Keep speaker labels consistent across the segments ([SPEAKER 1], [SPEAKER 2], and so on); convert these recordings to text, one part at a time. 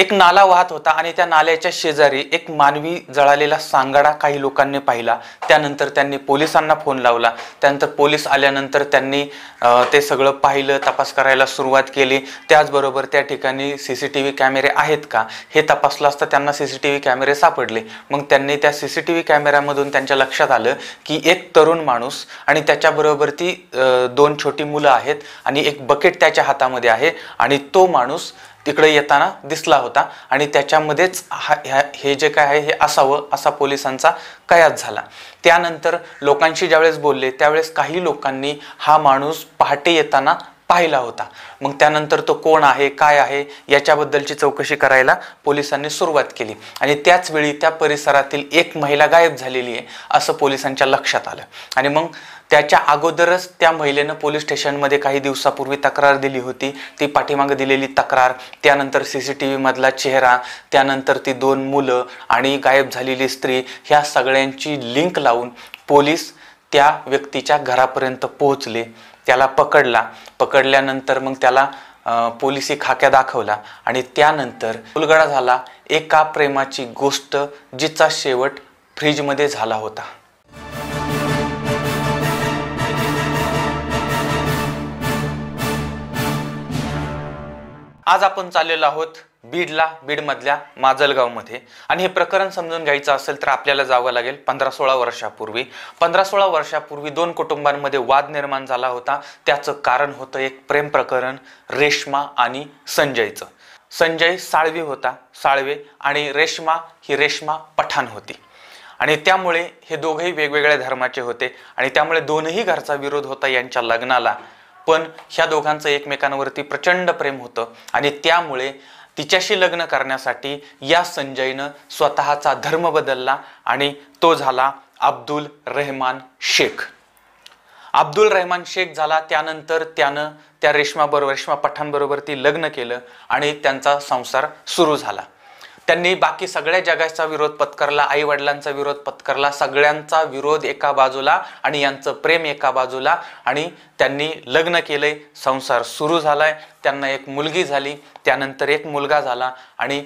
[SPEAKER 1] एक नाला वाहत होता आणि त्या नाल्याच्या शेजारी एक मानवी जळालेला सांगाडा काही लोकांनी पाहिला त्यानंतर त्यांनी पोलिसांना फोन लावला त्यानंतर पोलीस आल्यानंतर त्यांनी ते सगळं पाहिलं तपास करायला सुरुवात केली त्याचबरोबर त्या ठिकाणी सी सी टी व्ही कॅमेरे आहेत का हे तपासलं असता त्यांना सी सी टी व्ही कॅमेरे सापडले मग त्यांनी त्या सी सी टी व्ही कॅमेऱ्यामधून त्यांच्या लक्षात आलं की एक तरुण माणूस आणि त्याच्याबरोबर ती दोन छोटी मुलं आहेत आणि एक बकेट त्याच्या हातामध्ये आहे आणि तो माणूस तिकडे येताना दिसला होता आणि त्याच्यामध्येच हा ह्या हे जे काय आहे हे असावं असा पोलिसांचा कयास झाला त्यानंतर लोकांशी ज्यावेळेस बोलले त्यावेळेस काही लोकांनी हा माणूस पहाटे येताना पाहिला होता मग त्यानंतर तो कोण आहे काय आहे याच्याबद्दलची चौकशी करायला पोलिसांनी सुरुवात केली आणि त्याचवेळी त्या परिसरातील एक महिला गायब झालेली आहे असं पोलिसांच्या लक्षात आलं आणि मग त्याच्या अगोदरच त्या महिलेनं पोलीस स्टेशनमध्ये काही दिवसापूर्वी तक्रार दिली होती ती पाठीमागं दिलेली तक्रार त्यानंतर सी सी टी व्हीमधला चेहरा त्यानंतर ती दोन मुलं आणि गायब झालेली स्त्री ह्या सगळ्यांची लिंक लावून पोलीस त्या व्यक्तीच्या घरापर्यंत पोहोचले त्याला पकडला पकडल्यानंतर मग त्याला पोलिसी खाक्या दाखवला आणि त्यानंतर उलगडा झाला एका प्रेमाची गोष्ट जिचा शेवट फ्रीजमध्ये झाला होता आज आपण चाललेलो आहोत बीडला बीडमधल्या माजलगावमध्ये आणि हे प्रकरण समजून घ्यायचं असेल तर आपल्याला जावं लागेल पंधरा सोळा वर्षापूर्वी पंधरा सोळा वर्षापूर्वी दोन कुटुंबांमध्ये वाद निर्माण झाला होता त्याचं कारण होतं एक प्रेम प्रकरण रेश्मा आणि संजयचं संजय साळवी होता साळवे आणि रेश्मा ही रेश्मा पठाण होती आणि त्यामुळे हे दोघंही वेगवेगळ्या धर्माचे होते आणि त्यामुळे दोनही घरचा विरोध होता यांच्या लग्नाला पण ह्या दोघांचं एकमेकांवरती प्रचंड प्रेम होतं आणि त्यामुळे तिच्याशी लग्न करण्यासाठी या संजयनं स्वतःचा धर्म बदलला आणि तो झाला अब्दुल रहमान शेख अब्दुल रहमान शेख झाला त्यानंतर त्यानं त्या रेश्माबरोबर रेश्मा पठाणबरोबर ती लग्न केलं आणि त्यांचा संसार सुरू झाला त्यांनी बाकी सगळ्या जगाचा विरोध पत्करला आई वडिलांचा विरोध पत्करला सगळ्यांचा विरोध एका बाजूला आणि यांचं प्रेम एका बाजूला आणि त्यांनी लग्न केले संसार सुरू झालाय त्यांना एक मुलगी झाली त्यानंतर एक मुलगा झाला आणि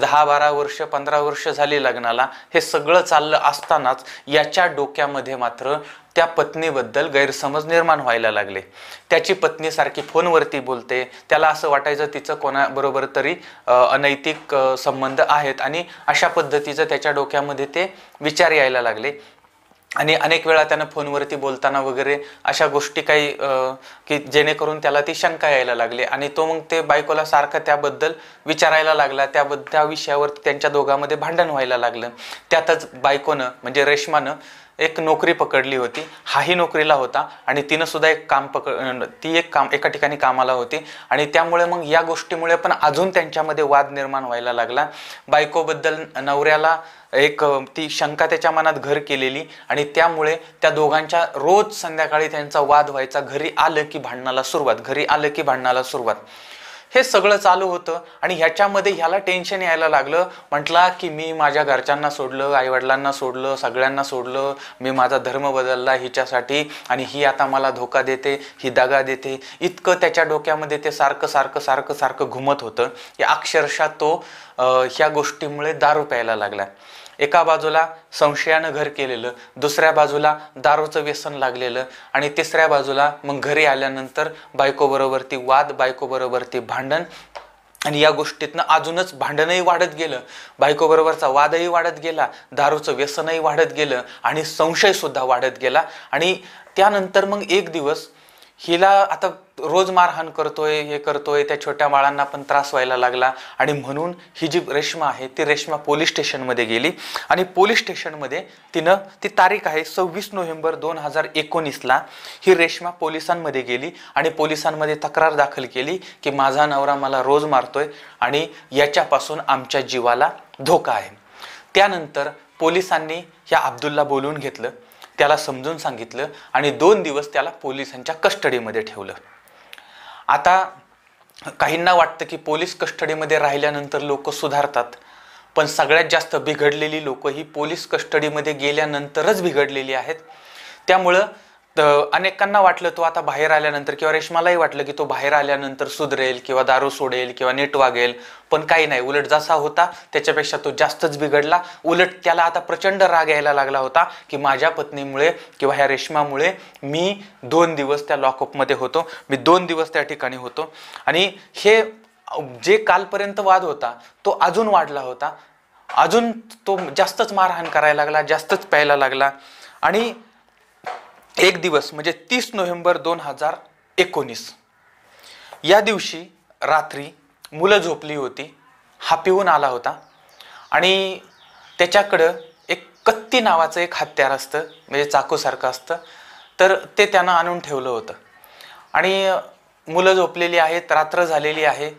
[SPEAKER 1] दहा बारा वर्ष पंधरा वर्ष झाली लग्नाला हे सगळं चाललं असतानाच याच्या डोक्यामध्ये मात्र त्या पत्नीबद्दल गैरसमज निर्माण व्हायला लागले त्याची पत्नी सारखी फोनवरती बोलते त्याला असं वाटायचं तिचं कोणाबरोबर तरी अनैतिक संबंध आहेत आणि अशा पद्धतीचं त्याच्या डोक्यामध्ये ते विचार यायला लागले आणि अनेक वेळा त्यानं फोनवरती बोलताना वगैरे अशा गोष्टी काही की जेणेकरून त्याला ती शंका यायला लागली आणि तो मग ते बायकोला सारखं त्याबद्दल विचारायला लागला त्याबद्दल त्या विषयावर त्यांच्या दोघांमध्ये भांडण व्हायला लागलं त्यातच बायकोनं म्हणजे रेश्मानं एक नोकरी पकडली होती हाही नोकरीला होता आणि तिनं सुद्धा एक काम पकड ती एक काम एका ठिकाणी कामाला होती आणि त्यामुळे मग या गोष्टीमुळे पण अजून त्यांच्यामध्ये वाद निर्माण व्हायला लागला बायकोबद्दल नवऱ्याला एक ती शंका त्याच्या मनात घर केलेली आणि त्यामुळे त्या दोघांच्या रोज संध्याकाळी त्यांचा वाद व्हायचा घरी आलं की भांडणाला सुरुवात घरी आलं की भांडणाला सुरुवात हे सगळं चालू होतं आणि ह्याच्यामध्ये ह्याला टेन्शन यायला लागलं म्हटला की मी माझ्या घरच्यांना सोडलं आईवडिलांना सोडलं सगळ्यांना सोडलं मी माझा धर्म बदलला हिच्यासाठी आणि ही आता मला धोका देते ही दगा देते इतकं त्याच्या डोक्यामध्ये ते सारखं सारखं सारखं सारखं घुमत होतं की अक्षरशः तो ह्या गोष्टीमुळे दारू प्यायला लागला एका बाजूला संशयानं घर केलेलं दुसऱ्या बाजूला दारूचं व्यसन लागलेलं आणि तिसऱ्या बाजूला मग घरी आल्यानंतर बायकोबरोबरती वाद बायकोबरोबरती भांडण आणि या गोष्टीतनं अजूनच भांडणही वाढत गेलं बायकोबरोबरचा वादही वाढत गेला दारूचं व्यसनही वाढत गेलं आणि संशयसुद्धा वाढत गेला आणि त्यानंतर मग एक दिवस हिला आता रोज मारहाण करतोय हे करतोय त्या छोट्या बाळांना पण त्रास व्हायला लागला आणि म्हणून ही जी रेश्मा आहे ती रेश्मा पोलीस स्टेशनमध्ये गेली आणि पोलीस स्टेशनमध्ये तिनं ती तारीख आहे सव्वीस नोव्हेंबर दोन हजार एकोणीसला ही रेश्मा पोलिसांमध्ये गेली आणि पोलिसांमध्ये तक्रार दाखल केली की माझा नवरा मला रोज मारतोय आणि याच्यापासून आमच्या जीवाला धोका आहे त्यानंतर पोलिसांनी या अब्दुलला बोलवून घेतलं त्याला समजून सांगितलं आणि दोन दिवस त्याला पोलिसांच्या कस्टडीमध्ये ठेवलं आता काहींना वाटतं की पोलीस कस्टडीमध्ये राहिल्यानंतर लोक सुधारतात पण सगळ्यात जास्त बिघडलेली लोक ही पोलीस कस्टडीमध्ये गेल्यानंतरच बिघडलेली आहेत त्यामुळं तर अनेकांना वाटलं तो आता बाहेर आल्यानंतर किंवा रेशमालाही वाटलं की तो बाहेर आल्यानंतर सुधरेल किंवा दारू सोडेल किंवा नेट वागेल पण काही नाही उलट जसा होता त्याच्यापेक्षा तो जास्तच बिघडला उलट त्याला आता प्रचंड राग यायला लागला होता की माझ्या पत्नीमुळे किंवा ह्या रेशमामुळे मी दोन दिवस त्या लॉकअपमध्ये होतो मी दोन दिवस त्या ठिकाणी होतो आणि हे जे कालपर्यंत वाद होता तो अजून वाढला होता अजून तो जास्तच मारहाण करायला लागला जास्तच प्यायला लागला आणि एक दिवस म्हणजे तीस नोव्हेंबर दोन हजार एकोणीस या दिवशी रात्री मुलं झोपली होती हा पिऊन आला होता आणि त्याच्याकडं एक कत्ती नावाचं एक हत्यार असतं म्हणजे चाकूसारखं असतं तर ते त्यानं आणून ठेवलं होतं आणि मुलं झोपलेली आहेत रात्र झालेली आहे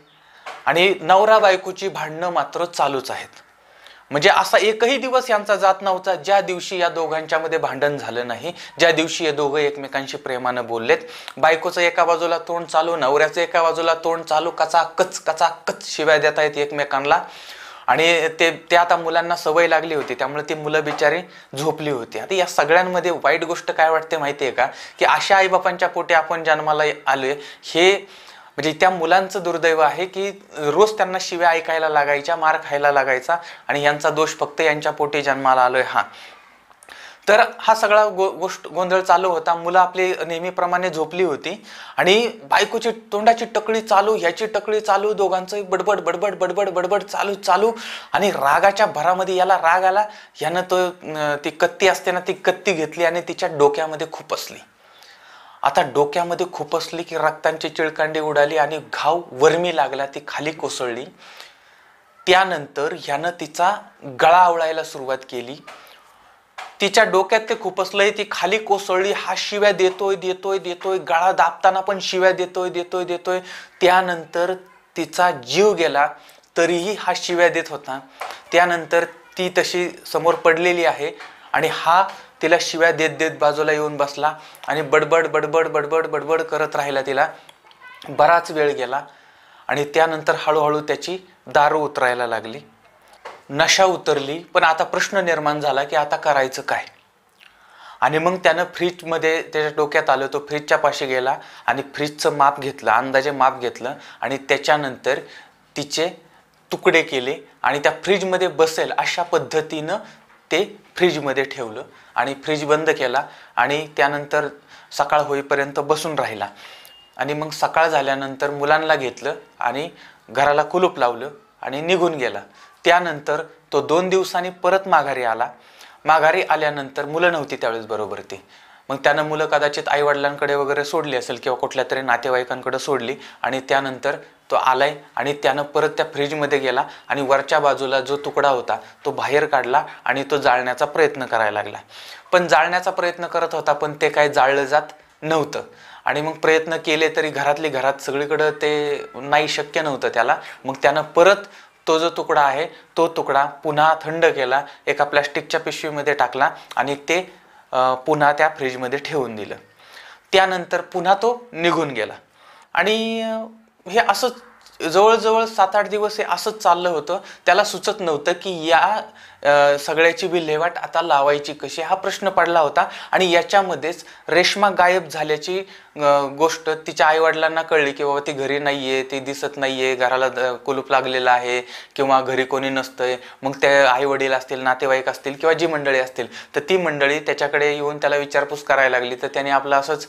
[SPEAKER 1] आणि नवरा बायकोची भांडणं मात्र चालूच आहेत म्हणजे असा एकही दिवस यांचा जात नव्हता ज्या दिवशी या दोघांच्या मध्ये भांडण झालं नाही ज्या दिवशी हे दोघं एकमेकांशी प्रेमानं बोललेत बायकोचं एका बाजूला तोंड चालू नवऱ्याचं एका बाजूला तोंड चालू कचा कच कचा कच शिवाय देता येत एकमेकांना आणि ते ते आता मुलांना सवय लागली होती त्यामुळे ती मुलं बिचारी झोपली होती आता या सगळ्यांमध्ये वाईट गोष्ट काय वाटते माहिती आहे का की अशा आईबापांच्या पोटी आपण जन्माला आलोय हे म्हणजे त्या मुलांचं दुर्दैव आहे की रोज त्यांना शिव्या ऐकायला लागायच्या मार खायला लागायचा आणि यांचा दोष फक्त यांच्या पोटी जन्माला आलोय हा तर हा सगळा गो गोष्ट गोंधळ चालू होता मुलं आपली नेहमीप्रमाणे झोपली होती आणि बायकोची तोंडाची टकळी चालू ह्याची टकळी चालू दोघांचं बडबड बडबड बडबड बडबड चालू चालू आणि रागाच्या भरामध्ये याला राग आला यानं तो ती कत्ती असते ना ती कत्ती घेतली आणि तिच्या डोक्यामध्ये खूप असली आता डोक्यामध्ये खुपसली की रक्तांची चिळकांडी उडाली आणि घाव वरमी लागला ती खाली कोसळली त्यानंतर ह्यानं तिचा गळा आवळायला सुरुवात केली तिच्या डोक्यात ते खुपसलंय ती खाली कोसळली हा शिव्या देतोय देतोय देतोय गळा दाबताना पण शिव्या देतोय देतोय देतोय त्यानंतर तिचा जीव गेला तरीही हा शिव्या देत होता त्यानंतर ती तशी समोर पडलेली आहे आणि हा तिला शिव्या देत देत बाजूला येऊन बसला आणि बडबड बडबड बडबड बडबड करत राहिला तिला बराच वेळ गेला आणि त्यानंतर हळूहळू त्याची दारू उतरायला लागली नशा उतरली पण आता प्रश्न निर्माण झाला की आता करायचं काय आणि मग त्यानं फ्रीजमध्ये त्याच्या डोक्यात आलं तो फ्रीजच्या पाशी गेला आणि फ्रीजचं माप घेतलं अंदाजे माप घेतलं आणि त्याच्यानंतर तिचे तुकडे केले आणि त्या फ्रीजमध्ये बसेल अशा पद्धतीनं ते फ्रीजमध्ये ठेवलं आणि फ्रीज बंद केला आणि त्यानंतर सकाळ होईपर्यंत बसून राहिला आणि मग सकाळ झाल्यानंतर मुलांना घेतलं आणि घराला कुलूप लावलं आणि निघून गेला त्यानंतर तो दोन दिवसांनी परत माघारी आला माघारी आल्यानंतर मुलं नव्हती त्यावेळेस बरोबर ती मग त्यानं मुलं कदाचित आईवडिलांकडे वगैरे सोडली असेल किंवा कुठल्या तरी नातेवाईकांकडे सोडली आणि त्यानंतर तो आलाय आणि त्यानं परत त्या फ्रीजमध्ये गेला आणि वरच्या बाजूला जो तुकडा होता तो बाहेर काढला आणि तो जाळण्याचा प्रयत्न करायला लागला पण जाळण्याचा प्रयत्न करत होता पण ते काय जाळलं जात नव्हतं आणि मग प्रयत्न केले तरी घरातली घरात सगळीकडं ते नाही शक्य नव्हतं त्याला मग त्यानं परत तो जो तुकडा आहे तो तुकडा पुन्हा थंड केला एका प्लॅस्टिकच्या पिशवीमध्ये टाकला आणि ते पुन्हा त्या फ्रीजमध्ये ठेवून दिलं त्यानंतर पुन्हा तो निघून गेला आणि हे असंच जवळजवळ सात आठ दिवस हे असंच चाललं होतं त्याला सुचत नव्हतं की या सगळ्याची विल्हेवाट आता लावायची कशी हा प्रश्न पडला होता आणि याच्यामध्येच रेश्मा गायब झाल्याची गोष्ट तिच्या आईवडिलांना कळली की बाबा ती घरी नाही आहे ती दिसत नाही आहे घराला कुलूप लागलेलं आहे किंवा घरी कोणी नसतंय मग ते आईवडील असतील नातेवाईक असतील किंवा जी मंडळी असतील तर ती मंडळी त्याच्याकडे येऊन त्याला विचारपूस करायला लागली तर त्याने आपलं असंच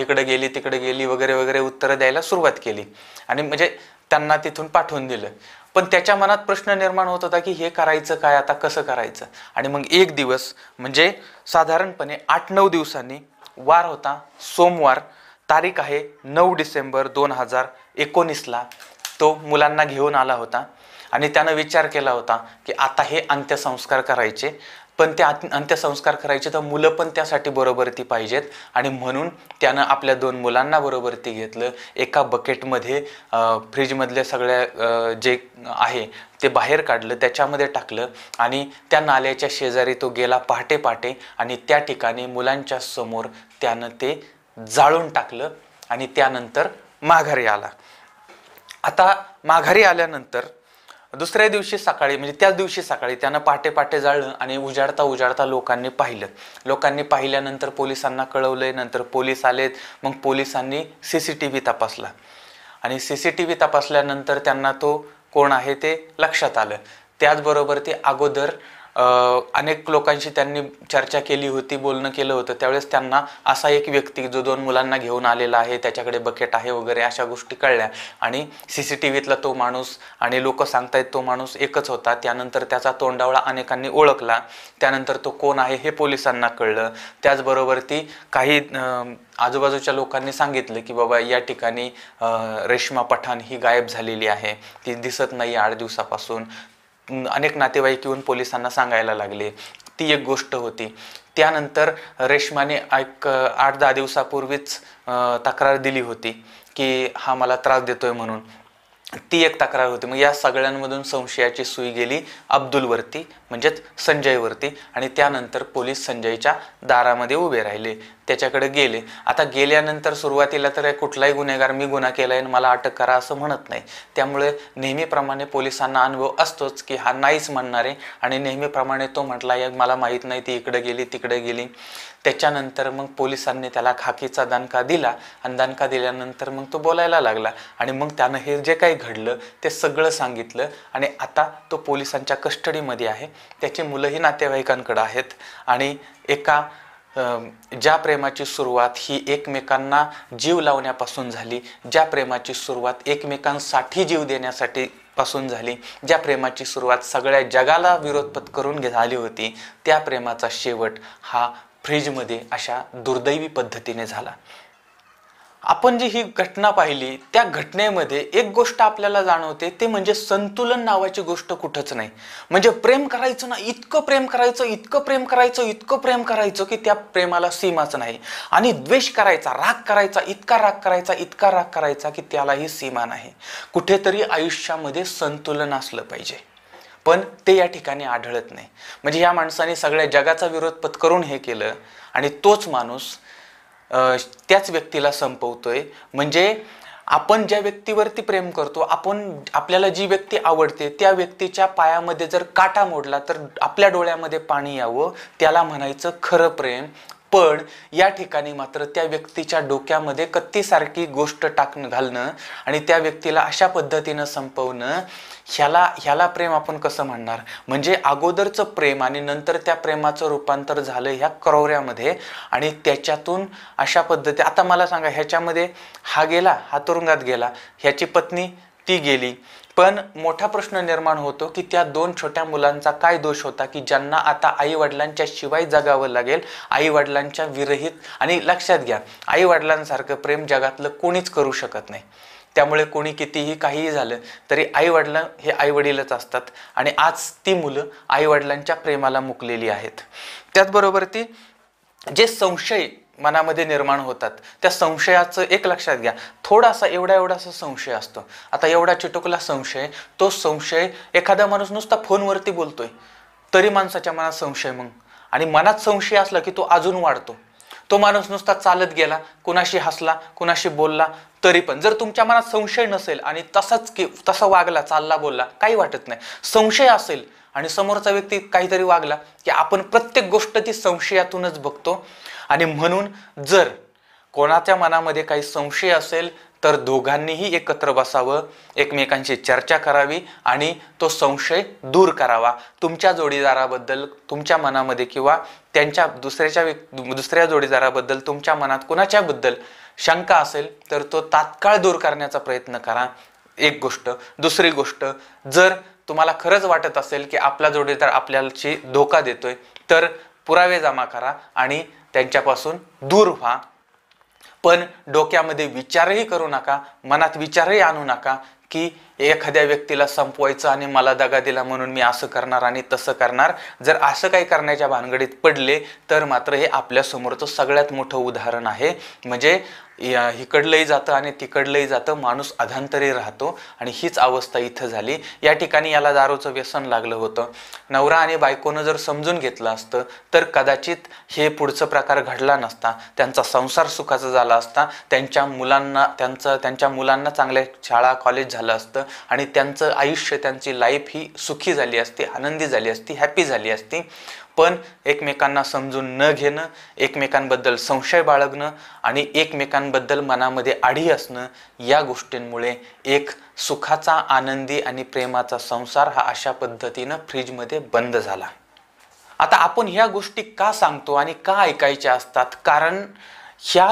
[SPEAKER 1] इकडे गेली तिकडे गेली वगैरे वगैरे उत्तरं द्यायला सुरुवात केली आणि म्हणजे त्यांना तिथून पाठवून दिलं पण त्याच्या मनात प्रश्न निर्माण होत होता की हे करायचं काय आता कसं करायचं आणि मग एक दिवस म्हणजे साधारणपणे आठ नऊ दिवसांनी वार होता सोमवार तारीख आहे नऊ डिसेंबर दोन हजार एकोणीसला तो मुलांना घेऊन आला होता आणि त्यानं विचार केला होता की आता हे अंत्यसंस्कार करायचे पण त्या अंत्यसंस्कार करायचे तर मुलं पण त्यासाठी बरोबर ती पाहिजेत आणि म्हणून त्यानं आपल्या दोन मुलांना बरोबरती घेतलं एका बकेटमध्ये फ्रीजमधल्या सगळ्या जे आहे ते बाहेर काढलं त्याच्यामध्ये टाकलं आणि त्या नाल्याच्या शेजारी तो गेला पहाटे पहाटे आणि त्या ठिकाणी मुलांच्या समोर त्यानं ते जाळून टाकलं आणि त्यानंतर माघारी आला आता माघारी आल्यानंतर दुसऱ्या दिवशी सकाळी म्हणजे त्याच दिवशी सकाळी त्यानं पाटे पाटे जाळलं आणि उजाडता उजाडता लोकांनी पाहिलं लोकांनी पाहिल्यानंतर पोलिसांना कळवलंय नंतर पोलीस आलेत मग पोलिसांनी सी सी टी व्ही तपासला आणि सी सी टी व्ही तपासल्यानंतर त्यांना तो कोण आहे ते लक्षात आलं त्याचबरोबर ते अगोदर अनेक लोकांशी त्यांनी चर्चा केली होती बोलणं केलं होतं त्यावेळेस त्यांना असा एक व्यक्ती जो दोन मुलांना घेऊन आलेला आहे त्याच्याकडे बकेट आहे वगैरे अशा गोष्टी कळल्या आणि सी सी टी व्हीतला तो माणूस आणि लोक सांगतायत तो माणूस एकच होता त्यानंतर त्याचा तोंडावळा अनेकांनी ओळखला त्यानंतर तो कोण आहे हे पोलिसांना कळलं त्याचबरोबर ती काही आजूबाजूच्या लोकांनी सांगितलं की बाबा या ठिकाणी रेश्मा पठाण ही गायब झालेली आहे ती दिसत नाही आठ दिवसापासून अनेक नातेवाईक येऊन पोलिसांना सांगायला लागले ती एक गोष्ट होती त्यानंतर रेश्माने एक आठ दहा दिवसापूर्वीच तक्रार दिली होती की हा मला त्रास देतोय म्हणून ती एक तक्रार होती मग या सगळ्यांमधून संशयाची सुई गेली अब्दुलवरती म्हणजेच संजयवरती आणि त्यानंतर पोलीस संजयच्या दारामध्ये उभे राहिले त्याच्याकडे गेले आता गेल्यानंतर सुरुवातीला तर कुठलाही गुन्हेगार मी गुन्हा केला आहे मला अटक करा असं म्हणत नाही त्यामुळे नेहमीप्रमाणे पोलिसांना अनुभव असतोच की हा नाहीच आहे आणि नेहमीप्रमाणे तो म्हटला या मला माहीत नाही ती इकडे गेली तिकडे गेली त्याच्यानंतर मग पोलिसांनी त्याला खाकीचा दणका दिला आणि दणका दिल्यानंतर मग तो बोलायला लागला आणि मग त्यानं हे जे काही घडलं ते सगळं सांगितलं आणि आता तो पोलिसांच्या कस्टडीमध्ये आहे त्याची मुलंही नातेवाईकांकडं आहेत आणि एका ज्या प्रेमाची सुरुवात ही एकमेकांना जीव लावण्यापासून झाली ज्या प्रेमाची सुरुवात एकमेकांसाठी जीव देण्यासाठी पासून झाली ज्या प्रेमाची सुरुवात सगळ्या जगाला विरोध करून झाली होती त्या प्रेमाचा शेवट हा फ्रीजमध्ये अशा दुर्दैवी पद्धतीने झाला आपण जी ही घटना पाहिली त्या घटनेमध्ये एक गोष्ट आपल्याला जाणवते ते म्हणजे संतुलन नावाची गोष्ट कुठंच नाही म्हणजे प्रेम करायचं ना इतकं प्रेम करायचं इतकं प्रेम करायचं इतकं प्रेम करायचं की त्या प्रेमाला सीमाच नाही आणि द्वेष करायचा राग करायचा इतका राग करायचा इतका राग करायचा की त्यालाही सीमा नाही कुठेतरी आयुष्यामध्ये संतुलन असलं पाहिजे पण ते या ठिकाणी आढळत नाही म्हणजे या माणसाने सगळ्या जगाचा विरोध पत्करून हे केलं आणि तोच माणूस त्याच व्यक्तीला संपवतोय म्हणजे आपण ज्या व्यक्तीवरती प्रेम करतो आपण आपल्याला जी व्यक्ती आवडते त्या व्यक्तीच्या पायामध्ये जर काटा मोडला तर आपल्या डोळ्यामध्ये पाणी यावं त्याला म्हणायचं खरं प्रेम पण या ठिकाणी मात्र त्या व्यक्तीच्या डोक्यामध्ये कत्तीसारखी गोष्ट टाकणं घालणं आणि त्या व्यक्तीला अशा पद्धतीनं संपवणं ह्याला ह्याला प्रेम आपण कसं म्हणणार म्हणजे अगोदरचं प्रेम आणि नंतर त्या प्रेमाचं रूपांतर झालं ह्या क्रौऱ्यामध्ये आणि त्याच्यातून अशा पद्धती आता मला सांगा ह्याच्यामध्ये हा गेला हा तुरुंगात गेला ह्याची पत्नी ती गेली पण मोठा प्रश्न निर्माण होतो की त्या दोन छोट्या मुलांचा काय दोष होता की ज्यांना आता आई वडिलांच्या शिवाय जगावं लागेल आई वडिलांच्या विरहित आणि लक्षात घ्या आई वडिलांसारखं प्रेम जगातलं कोणीच करू शकत नाही त्यामुळे कोणी कितीही काहीही झालं तरी आई हे आई वडीलच असतात आणि आज ती मुलं आई वडिलांच्या प्रेमाला मुकलेली आहेत त्याचबरोबर ती जे संशय मनामध्ये निर्माण होतात त्या संशयाचं एक लक्षात घ्या थोडासा एवढा एवढासा संशय असतो आता एवढा चिटुकला संशय तो संशय एखादा माणूस नुसता फोनवरती बोलतोय तरी माणसाच्या मनात संशय मग आणि मनात संशय असला की तो अजून वाढतो तो माणूस नुसता चालत गेला कुणाशी हसला कुणाशी बोलला तरी पण जर तुमच्या मनात संशय नसेल आणि तसाच की तसा वागला चालला बोलला काही वाटत नाही संशय असेल आणि समोरचा व्यक्ती काहीतरी वागला की आपण प्रत्येक गोष्ट ती संशयातूनच बघतो आणि म्हणून जर कोणाच्या मनामध्ये काही संशय असेल तर दोघांनीही एकत्र बसावं एकमेकांशी चर्चा करावी आणि तो संशय दूर करावा तुमच्या जोडीदाराबद्दल तुमच्या मनामध्ये किंवा त्यांच्या दुसऱ्याच्या व्यक् दुसऱ्या जोडीदाराबद्दल तुमच्या मनात कोणाच्याबद्दल शंका असेल तर तो तात्काळ दूर करण्याचा प्रयत्न करा एक गोष्ट दुसरी गोष्ट जर तुम्हाला खरंच वाटत असेल की आपला जोडीदार आपल्याशी धोका देतोय तर पुरावे जमा करा आणि त्यांच्यापासून दूर व्हा पण डोक्यामध्ये विचारही करू नका मनात विचारही आणू नका की एखाद्या व्यक्तीला संपवायचं आणि मला दगा दिला म्हणून मी असं करणार आणि तसं करणार जर असं काही करण्याच्या भानगडीत पडले तर मात्र हे आपल्यासमोरचं सगळ्यात मोठं उदाहरण आहे म्हणजे या इकडलंही जातं आणि तिकडलंही जातं माणूस अधांतरी राहतो आणि हीच अवस्था इथं झाली या ठिकाणी याला दारूचं व्यसन लागलं होतं नवरा आणि बायकोनं जर समजून घेतलं असतं तर कदाचित हे पुढचं प्रकार घडला नसता त्यांचा संसार सुखाचा झाला असता त्यांच्या मुलांना त्यांचं त्यांच्या मुलांना चांगल्या शाळा कॉलेज झालं असतं आणि त्यांचं आयुष्य त्यांची लाईफ ही सुखी झाली असती आनंदी झाली असती हॅपी झाली असती पण एकमेकांना समजून न घेणं एकमेकांबद्दल संशय बाळगणं आणि एकमेकांबद्दल मनामध्ये आढी असणं या गोष्टींमुळे एक सुखाचा आनंदी आणि प्रेमाचा संसार हा अशा पद्धतीनं फ्रीजमध्ये बंद झाला आता आपण ह्या गोष्टी का सांगतो आणि का ऐकायच्या असतात कारण ह्या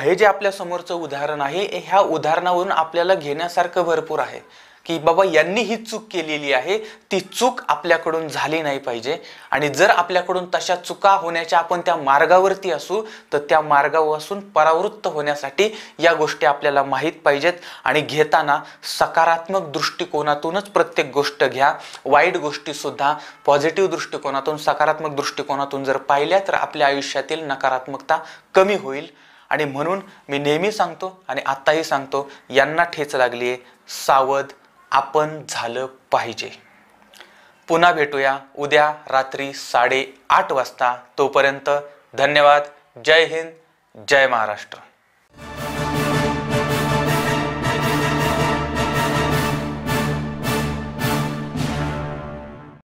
[SPEAKER 1] हे जे आपल्या समोरचं उदाहरण आहे ह्या उदाहरणावरून आपल्याला घेण्यासारखं भरपूर आहे की बाबा यांनी ही चूक केलेली आहे ती चूक आपल्याकडून झाली नाही पाहिजे आणि जर आपल्याकडून तशा चुका होण्याच्या आपण त्या मार्गावरती असू तर त्या मार्गापासून परावृत्त होण्यासाठी या गोष्टी आपल्याला माहीत पाहिजेत आणि घेताना सकारात्मक दृष्टिकोनातूनच प्रत्येक गोष्ट घ्या वाईट गोष्टीसुद्धा पॉझिटिव्ह दृष्टिकोनातून सकारात्मक दृष्टिकोनातून जर पाहिल्या तर आपल्या आयुष्यातील नकारात्मकता कमी होईल आणि म्हणून मी नेहमी सांगतो आणि आत्ताही सांगतो यांना ठेच लागली आहे सावध आपण झालं पाहिजे पुन्हा भेटूया उद्या रात्री साडेआठ वाजता तोपर्यंत धन्यवाद जय हिंद जय महाराष्ट्र